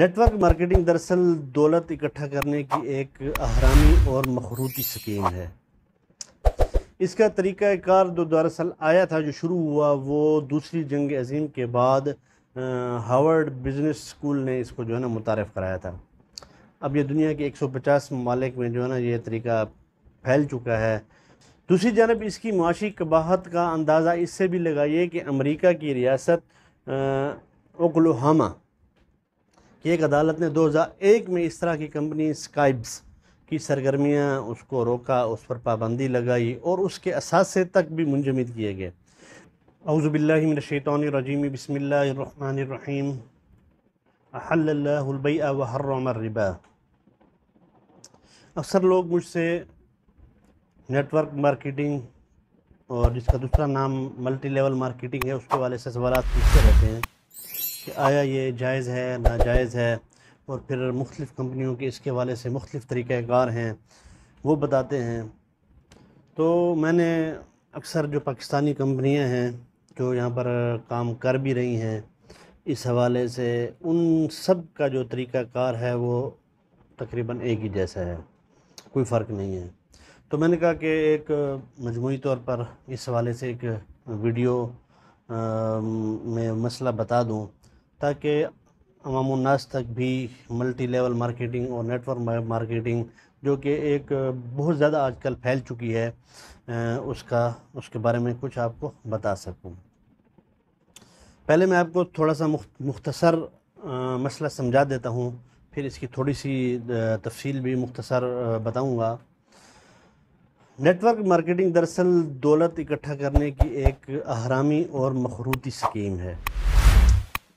network marketing दरअसल दौलत इकट्ठा करने की एक आहरामी और मखरूती स्कीम है इसका कार जो दरअसल आया था जो शुरू हुआ वो दूसरी जंग अजीम के बाद हार्वर्ड बिजनेस स्कूल ने इसको जो है ना मुतारफ़ कराया था अब ये दुनिया के 150 ममालिक में जो है ना ये तरीका फैल चुका है दूसरी जानब इसकी माशी कबाहत का अंदाज़ा इससे भी लगाइए कि अमरीका की रियासत ओकलोहामा कि एक अदालत ने 2001 में इस तरह की कंपनी स्काइब्स की सरगर्मियाँ उसको रोका उस पर पाबंदी लगाई और उसके असासे तक भी मुंजमद किए गए अउज़बिल्लिमिनशैतरजीम बसमीम अहल्लबई अक्सर लोग मुझसे नेटवर्क मार्केटिंग और जिसका दूसरा नाम मल्टी लेवल मार्केटिंग है उसके वाले से सवाल पूछते रहते हैं कि आया ये जायज़ है नाजायज़ है और फिर मुख्तलिफ़ कंपनियों के इसके हवाले से मुख्तलिफ़ तरीक़ार हैं वो बताते हैं तो मैंने अक्सर जो पाकिस्तानी कंपनियाँ हैं जो यहाँ पर काम कर भी रही हैं इस हवाले से उन सब का जो तरीक़ाकार है वो तकरीबन एक ही जैसा है कोई फ़र्क नहीं है तो मैंने कहा कि एक मजमू तौर पर इस हवाले से एक वीडियो आ, में मसला बता दूँ ताकि अवामनास तक भी मल्टी लेवल मार्केटिंग और नेटवर्क मार्केटिंग जो कि एक बहुत ज़्यादा आजकल फैल चुकी है उसका उसके बारे में कुछ आपको बता सकूं पहले मैं आपको थोड़ा सा मुख्तसर मसला समझा देता हूँ फिर इसकी थोड़ी सी तफसील भी मुख्तसर बताऊँगा नेटवर्क मार्केटिंग दरअसल दौलत इकट्ठा करने की एक आहरामी और मखरूती स्कीम है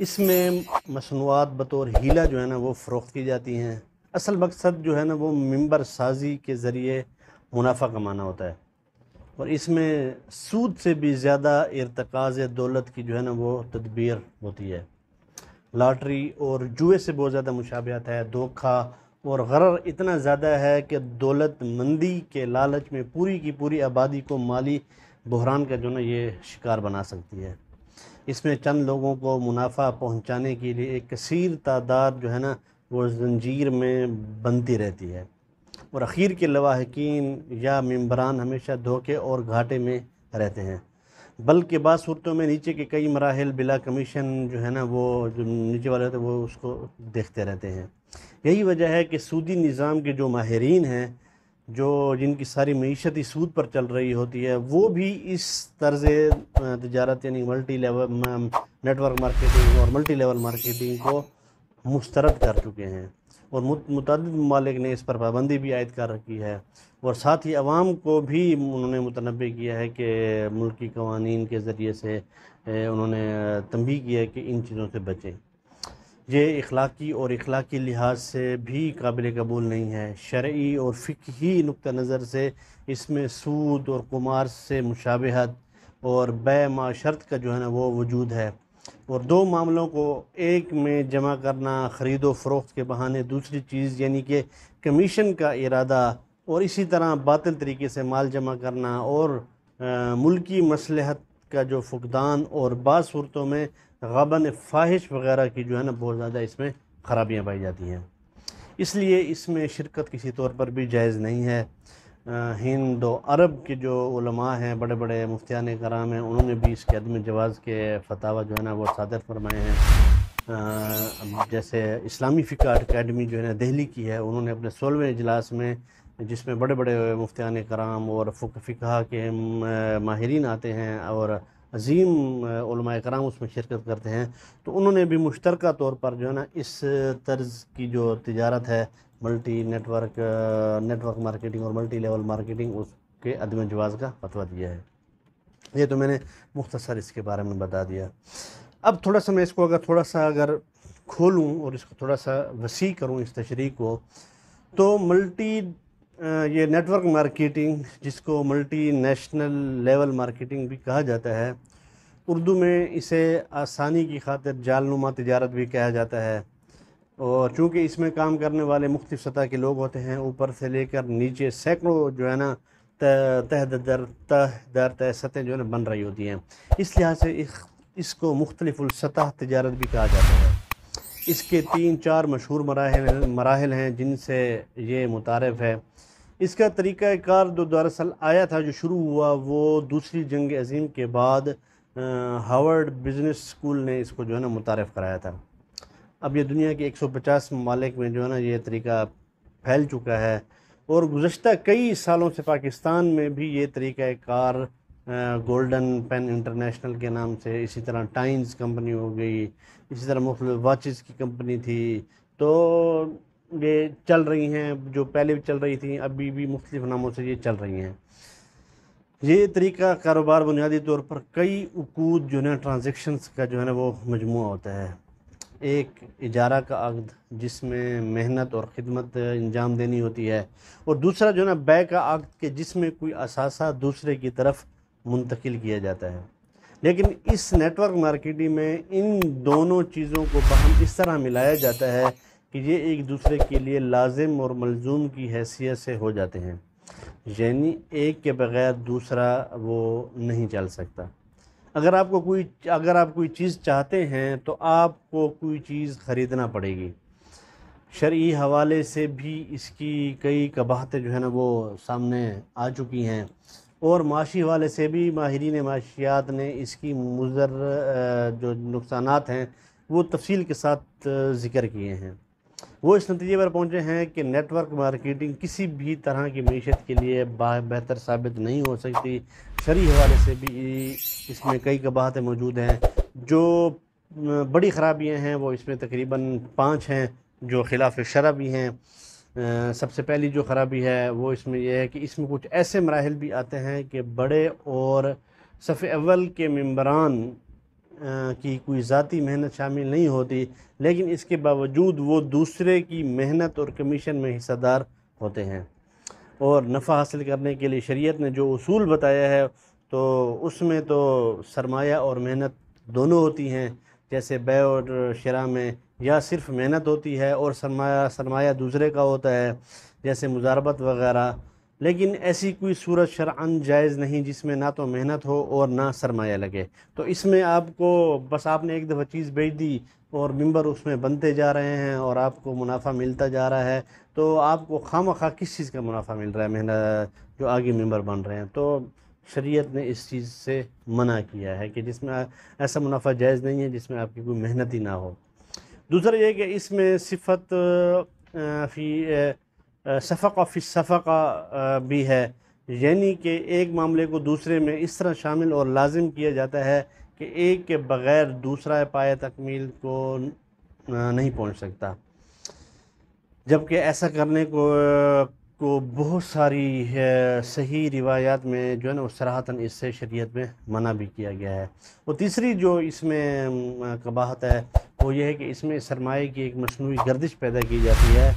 इसमें मसनवाद बतौर हीला जो है ना वो फ़रोख्त की जाती हैं असल मकसद जो है ना वो मंबर साजी के ज़रिए मुनाफा कमाना होता है और इसमें सूद से भी ज़्यादा इरतकाज़ दौलत की जो है ना वो तदबीर होती है लाटरी और जुए से बहुत ज़्यादा मुशाबियात है धोखा और गरर इतना ज़्यादा है कि दौलत मंदी के लालच में पूरी की पूरी आबादी को माली बहरान का जो ना ये शिकार बना सकती है इसमें चंद लोगों को मुनाफा पहुंचाने के लिए एक कसीर तादाद जो है ना वो जंजीर में बनती रहती है और अखीर के लवाहकिन या मम्बरान हमेशा धोखे और घाटे में रहते हैं बल्कि बाद सूरतों में नीचे के कई मराहल बिला कमीशन जो है ना वो जो नीचे वाले थे हैं वो उसको देखते रहते हैं यही वजह है कि सूदी निज़ाम के जो माहरीन हैं जो जिनकी सारी मीशती सूद पर चल रही होती है वो भी इस तर्ज तजारत यानी मल्टी लेवल नेटवर्क मार्केटिंग और मल्टी लेवल मार्केटिंग को मुस्तरद कर चुके हैं और मुतद ममालिक ने इस पर पाबंदी भी आयद कर रखी है और साथ ही आवाम को भी उन्होंने मुतनबे किया है कि मुल्की कवानीन के ज़रिए से उन्होंने तंबी किया है कि इन चीज़ों से बचें ये इखलाक़ी और इखलाक़ी लिहाज से भी काबिल कबूल नहीं है शर्य और फ़िकी नुक़ नज़र से इसमें सूद और कुमार से मुशाबहत और बै का जो है ना वो वजूद है और दो मामलों को एक में जमा करना ख़रीदो फरोख्त के बहाने दूसरी चीज़ यानी कि कमीशन का इरादा और इसी तरह बातल तरीके से माल जमा करना और आ, मुल्की मसलहत का जो फुकदान और बासूरतों में गबन फाहिश वगैरह की जो है ना बहुत ज़्यादा इसमें ख़राबियाँ पाई जाती हैं इसलिए इसमें शिरकत किसी तौर पर भी जायज़ नहीं है हिंद और अरब के जो उलमा हैं बड़े बड़े मुफ्तियान कराम हैं उन्होंने भी इसके अदम जवाज़ के फतावा जो है ना वो सादर फरमाए हैं जैसे इस्लामी फ़िका अकेडमी जो है ना दिल्ली की है उन्होंने अपने सोलहवें इजलास में जिसमें बड़े बड़े मुफ्तान कराम और फ़िका के माहरीन आते हैं और अजीम कराम उसमें शिरकत करते हैं तो उन्होंने भी मुश्तरक तौर पर जो है ना इस तर्ज़ की जो तजारत है मल्टी नेटवर्क नेटवर्क मार्केटिंग और मल्टी लेवल मार्केटिंग उसके अदम जवाज़ का फतवा दिया है ये तो मैंने मुख्तसर इसके बारे में बता दिया अब थोड़ा सा मैं इसको अगर थोड़ा सा अगर खोलूँ और इसको थोड़ा सा वसी करूँ इस तशरी को तो मल्टी ये नेटवर्क मार्केटिंग जिसको मल्टी नेशनल लेवल मार्केटिंग भी कहा जाता है उर्दू में इसे आसानी की खातिर जालनुमा तजारत भी कहा जाता है और चूँकि इसमें काम करने वाले मुख्त सतह के लोग होते हैं ऊपर से लेकर नीचे सैकड़ों जो है ना तह दर तह दर तह सतह जो है ना बन रही होती हैं इस लिहाज से इसको इसको मुख्तलिफ़ुलसतह तजारत भी कहा जाता है इसके तीन चार मशहूर मराहल मराहल हैं जिनसे ये मुतारफ़ है इसका तरीक़ाकार जो दरअसल आया था जो शुरू हुआ वो दूसरी जंग अजीम के बाद हावर्ड बिजनेस स्कूल ने इसको जो है ना मुतारफ़ कराया था अब ये दुनिया के 150 ममालिक में जो है ना ये तरीका फैल चुका है और गुज्त कई सालों से पाकिस्तान में भी ये तरीक़ाकार गोल्डन पेन इंटरनेशनल के नाम से इसी तरह टाइम्स कंपनी हो गई इसी तरह मुख्त वाचेस की कंपनी थी तो ये चल रही हैं जो पहले भी चल रही थी अभी भी मुख्तलिफ नामों से ये चल रही हैं ये तरीका कारोबार बुनियादी तौर पर कई उकूद जो है ट्रांजेक्शन्स का जो है ना वो मजमू होता है एक इजारा का अकद जिसमें मेहनत और ख़िदमत अंजाम देनी होती है और दूसरा जो है ना बै का अकद के जिसमें कोई असासा दूसरे की तरफ मुंतकिल किया जाता है लेकिन इस नेटवर्क मार्केटिंग में इन दोनों चीज़ों को बहम इस तरह मिलाया जाता है कि ये एक दूसरे के लिए लाजिम और मलजूम की हैसियत से हो जाते हैं यानी एक के बगैर दूसरा वो नहीं चल सकता अगर आपको कोई अगर आप कोई चीज़ चाहते हैं तो आपको कोई चीज़ ख़रीदना पड़ेगी शर्य हवाले से भी इसकी कई कबाहतें जो है ना वो सामने आ चुकी हैं और माशी हवाले से भी माहरीन माशियात ने इसकी मुजर जो नुकसान हैं वो तफसील के साथ ज़िक्र किए हैं वो इस नतीजे पर पहुँचे हैं कि नेटवर्क मार्केटिंग किसी भी तरह की मीशत के लिए बेहतर साबित नहीं हो सकती शरी हवाले से भी इसमें कई कबाहतें मौजूद हैं जो बड़ी ख़राबियाँ हैं वो इसमें तकरीबन पाँच हैं जो खिलाफ शरा भी हैं सबसे पहली जो ख़राबी है वो इसमें यह है कि इसमें कुछ ऐसे मराहल भी आते हैं कि बड़े और सफ़ अव्वल के मम्बरान की कोई ज़ाती मेहनत शामिल नहीं होती लेकिन इसके बावजूद वो दूसरे की मेहनत और कमीशन में हिस्सादार होते हैं और नफ़ा हासिल करने के लिए शरीयत ने जो असूल बताया है तो उसमें तो सरमाया और मेहनत दोनों होती हैं जैसे बे और शरा में या सिर्फ मेहनत होती है और सरमाया सरमाया दूसरे का होता है जैसे मुजारबत वगैरह लेकिन ऐसी कोई सूरत शरअन जायज़ नहीं जिसमें ना तो मेहनत हो और ना सरमाया लगे तो इसमें आपको बस आपने एक दफ़ा चीज़ बेच दी और मेंबर उसमें बनते जा रहे हैं और आपको मुनाफा मिलता जा रहा है तो आपको खाम खा किस चीज़ का मुनाफा मिल रहा है मेहनत जो आगे मेंबर बन रहे हैं तो शरीयत ने इस चीज़ से मना किया है कि जिसमें ऐसा मुनाफा जायज़ नहीं है जिसमें आपकी कोई मेहनत ही ना हो दूसरा ये कि इसमें सिफत फी शफ़ा भी है यानी कि एक मामले को दूसरे में इस तरह शामिल और लाजिम किया जाता है कि एक के बग़ैर दूसरा पाए तकमील को नहीं पहुँच सकता जबकि ऐसा करने को को बहुत सारी सही रिवायात में जो है ना वो सराहतन इससे शरीयत में मना भी किया गया है और तीसरी जो इसमें कबाहत है वो ये है कि इसमें सरमाए की एक मसनू गर्दिश पैदा की जाती है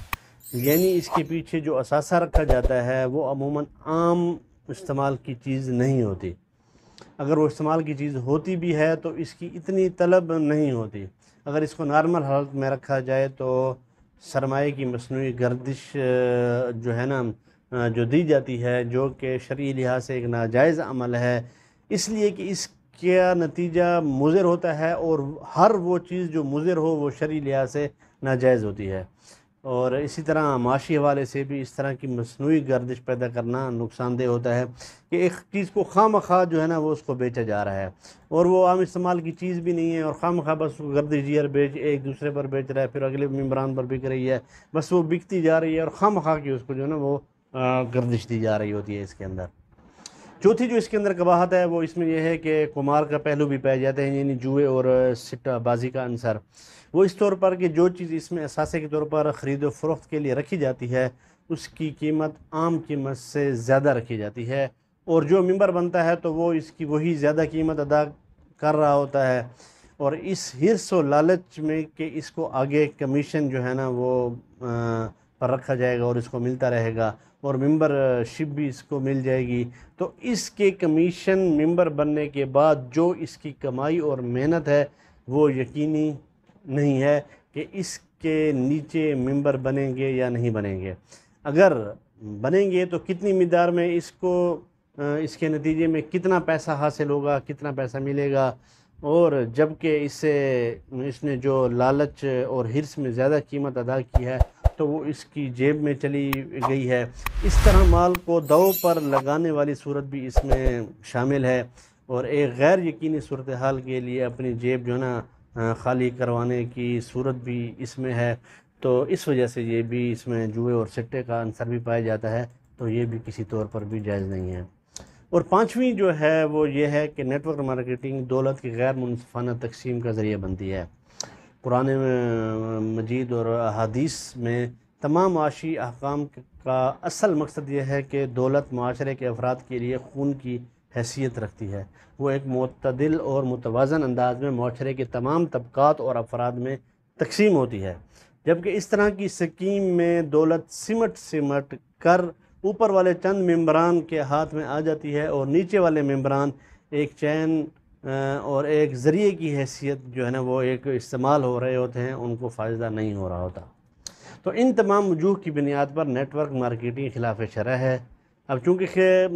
यानी इसके पीछे जो असासा रखा जाता है वो अमूमन आम इस्तेमाल की चीज़ नहीं होती अगर वो इस्तेमाल की चीज़ होती भी है तो इसकी इतनी तलब नहीं होती अगर इसको नॉर्मल हालत में रखा जाए तो सरमाए की मसनू गर्दिश जो है ना जो दी जाती है जो कि शर्य लिहाज से एक नाजायज़ अमल है इसलिए कि इसका नतीजा मुज़र होता है और हर वो चीज़ जो मुज़र हो वो शर्य लिहाज से नाजायज़ होती है और इसी तरह माशी हवाले से भी इस तरह की मसनू गर्दिश पैदा करना नुकसानदेह होता है कि एक चीज़ को खाम खा जो है ना वो उसको बेचा जा रहा है और वो आम इस्तेमाल की चीज़ भी नहीं है और खाम खा बस गर्दिश जीर बेच एक दूसरे पर बेच रहा है फिर अगले मम्बरान पर बिक रही है बस वो बिकती जा रही है और खाम खा की उसको जो है ना वो गर्दिश दी जा रही होती है इसके अंदर चौथी जो इसके अंदर कबाहत है वो इसमें यह है कि कुमार का पहलू भी पाया जाता है यानी जुए और सिट्टाबाजी का अंसर वो इस तौर पर कि जो चीज़ इसमें असासे के तौर पर ख़रीद फरोख्त के लिए रखी जाती है उसकी कीमत आम कीमत से ज़्यादा रखी जाती है और जो मेंबर बनता है तो वो इसकी वही ज़्यादा कीमत अदा कर रहा होता है और इस हिरस व लालच में कि इसको आगे कमीशन जो है ना वो आ, पर रखा जाएगा और इसको मिलता रहेगा और मेंबरशिप भी इसको मिल जाएगी तो इसके कमीशन मेंबर बनने के बाद जो इसकी कमाई और मेहनत है वो यकीनी नहीं है कि इसके नीचे मेंबर बनेंगे या नहीं बनेंगे अगर बनेंगे तो कितनी मकदार में इसको इसके नतीजे में कितना पैसा हासिल होगा कितना पैसा मिलेगा और जबकि इससे इसने जो लालच और हिरस में ज़्यादा कीमत अदा की है तो वो इसकी जेब में चली गई है इस तरह माल को दव पर लगाने वाली सूरत भी इसमें शामिल है और एक गैर यकीनी सूरत हाल के लिए अपनी जेब जो है ना खाली करवाने की सूरत भी इसमें है तो इस वजह से ये भी इसमें जुए और सट्टे का आंसर भी पाया जाता है तो ये भी किसी तौर पर भी जायज़ नहीं है और पाँचवीं जो है वो ये है कि नेटवर्क मार्केटिंग दौलत की गैर मुनफाना तकसीम का ज़रिए बनती है कुरान मजीद और अदीस में तमाम माशी अहकाम का असल मकसद यह है कि दौलत माशरे के अफराद के लिए खून की हैसियत रखती है वो एक मतदिल और मुतवाजन अंदाज में माशरे के तमाम तबक़ात और अफराद में तकसीम होती है जबकि इस तरह की स्कीम में दौलत सिमट सिमट कर ऊपर वाले चंद मम्बरान के हाथ में आ जाती है और नीचे वाले मम्बरान एक चैन और एक ज़रिए की हैसियत जो है ना वो एक इस्तेमाल हो रहे होते हैं उनको फ़ायदा नहीं हो रहा होता तो इन तमाम वजूह की बुनियाद पर नेटवर्क मार्केटिंग खिलाफ शरह है अब चूँकि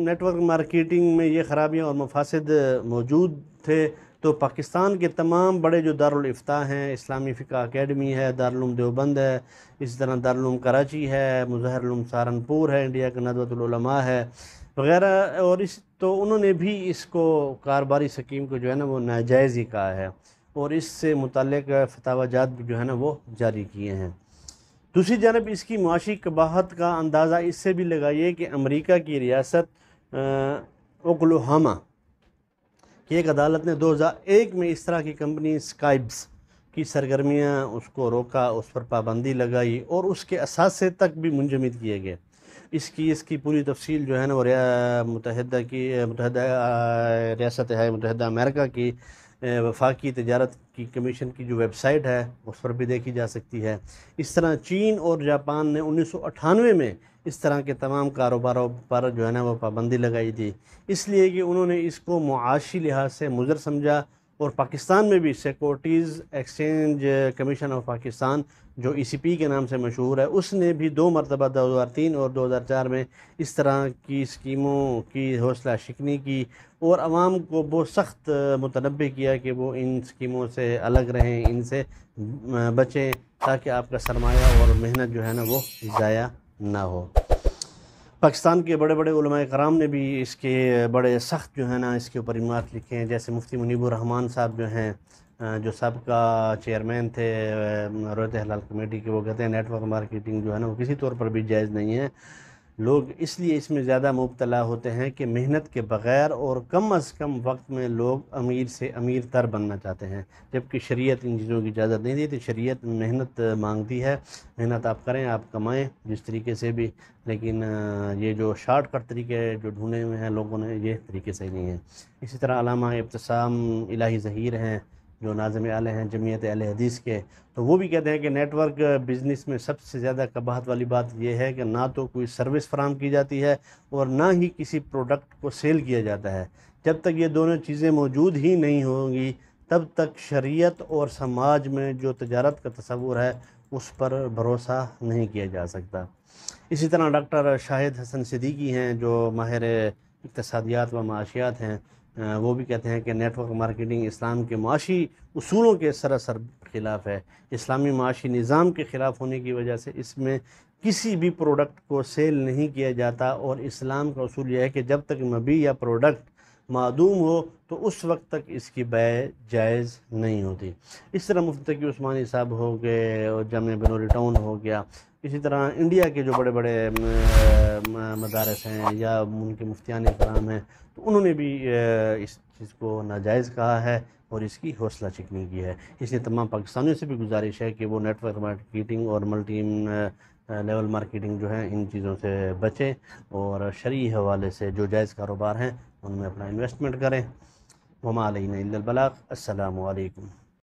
नेटवर्क मार्केटिंग में ये ख़राबियाँ और मफासद मौजूद थे तो पाकिस्तान के तमाम बड़े जो दारफ्ता हैं इस्लामी फ़िका अकेडमी है दारुम देवबंद है इसी तरह दारुम कराची है मुजहरुम सहारनपुर है इंडिया का नदवतमा है वगैरह और इस तो उन्होंने भी इसको कारोबारी सकीम को जो है ना वो नाजायज़ ही कहा है और इससे मुतल फतावाजात जो है ना वो जारी किए हैं दूसरी जानब इसकी मुआशी कबाहत का अंदाज़ा इससे भी लगाइए कि अमरीका की रियासत ओकलोहामा की एक अदालत ने 2001 में इस तरह की कंपनी स्काइब्स की सरगर्मियाँ उसको रोका उस पर पाबंदी लगाई और उसके असासे तक भी मुंजमद किए गए इसकी इसकी पूरी तफसील जो है ना वो मुतहदा की मुतहद रियासत है मुतहद अमेरिका की वफाकी तजारत की कमीशन की जो वेबसाइट है उस पर भी देखी जा सकती है इस तरह चीन और जापान ने उन्नीस सौ अठानवे में इस तरह के तमाम कारोबारों पर जो है ना वो पाबंदी लगाई थी इसलिए कि उन्होंने इसको मुआशी लिहाज से मुजर समझा और पाकिस्तान में भी securities exchange commission of Pakistan जो ई सी पी के नाम से मशहूर है उसने भी दो मरतबा दो हज़ार तीन और दो हज़ार चार में इस तरह की स्कीमों की हौसला शिकनी की और आवाम को बहुत सख्त मुतनब किया कि वो इन स्कीमों से अलग रहें इनसे बचें ताकि आपका सरमाया और मेहनत जो है ना वो ज़ाया ना हो पाकिस्तान के बड़े बड़े कराम ने भी इसके बड़े सख्त जो है ना इसके ऊपर इमारत लिखे हैं जैसे मुफ्ती मुनीबरहमान साहब जो हैं जो सबका चेयरमैन थे रोहित हलाल कमेटी के वो कहते हैं नेटवर्क मार्केटिंग जो है ना वो किसी तौर पर भी जायज़ नहीं है लोग इसलिए इसमें ज़्यादा मुबतला होते हैं कि मेहनत के बग़ैर और कम अज़ कम वक्त में लोग अमीर से अमीर तर बनना चाहते हैं जबकि शरीयत इन चीज़ों की इजाज़त नहीं देती शरीयत मेहनत मांगती है मेहनत आप करें आप कमाएं जिस तरीके से भी लेकिन ये जो शार्ट कट तरीके जो ढूंढे हुए हैं लोगों ने ये तरीके सही नहीं है इसी तरह अलामा इब्तसाम इलाही ज़हीर हैं जो नाजम आल हैं जमीयत आल हदीस के तो वो भी कहते हैं कि नेटवर्क बिज़नेस में सबसे ज़्यादा कबाहत वाली बात यह है कि ना तो कोई सर्विस फराम की जाती है और ना ही किसी प्रोडक्ट को सेल किया जाता है जब तक ये दोनों चीज़ें मौजूद ही नहीं होंगी तब तक शरीयत और समाज में जो तजारत का तस्वूर है उस पर भरोसा नहीं किया जा सकता इसी तरह डॉक्टर शाहिद हसन सिद्दीकी हैं जो माहिर इकतसादियात व माशियात हैं वो भी कहते हैं कि नेटवर्क मार्केटिंग इस्लाम के माशी असूलों के सरासर खिलाफ है इस्लामी माशी निज़ाम के ख़िलाफ़ होने की वजह से इसमें किसी भी प्रोडक्ट को सेल नहीं किया जाता और इस्लाम का असूल यह है कि जब तक मबी या प्रोडक्ट मदूम हो तो उस वक्त तक इसकी बै जायज़ नहीं होती इस तरह मुफ्त की उस्मानी साहब हो गए और जम टाउन हो गया इसी तरह इंडिया के जो बड़े बड़े मदारस हैं या उनके मुफ्तियान कराम हैं तो उन्होंने भी इस चीज़ को नाजायज़ कहा है और इसकी हौसला चिकनी की है इसलिए तमाम पाकिस्तानियों से भी गुजारिश है कि वो नेटवर्क मार्केटिंग और मल्टी लेवल मार्केटिंग जो है इन चीज़ों से बचें और शरी हवाले से जो जायज़ कारोबार हैं उनमें अपना इन्वेस्टमेंट करें वमा अलबलाक असलकम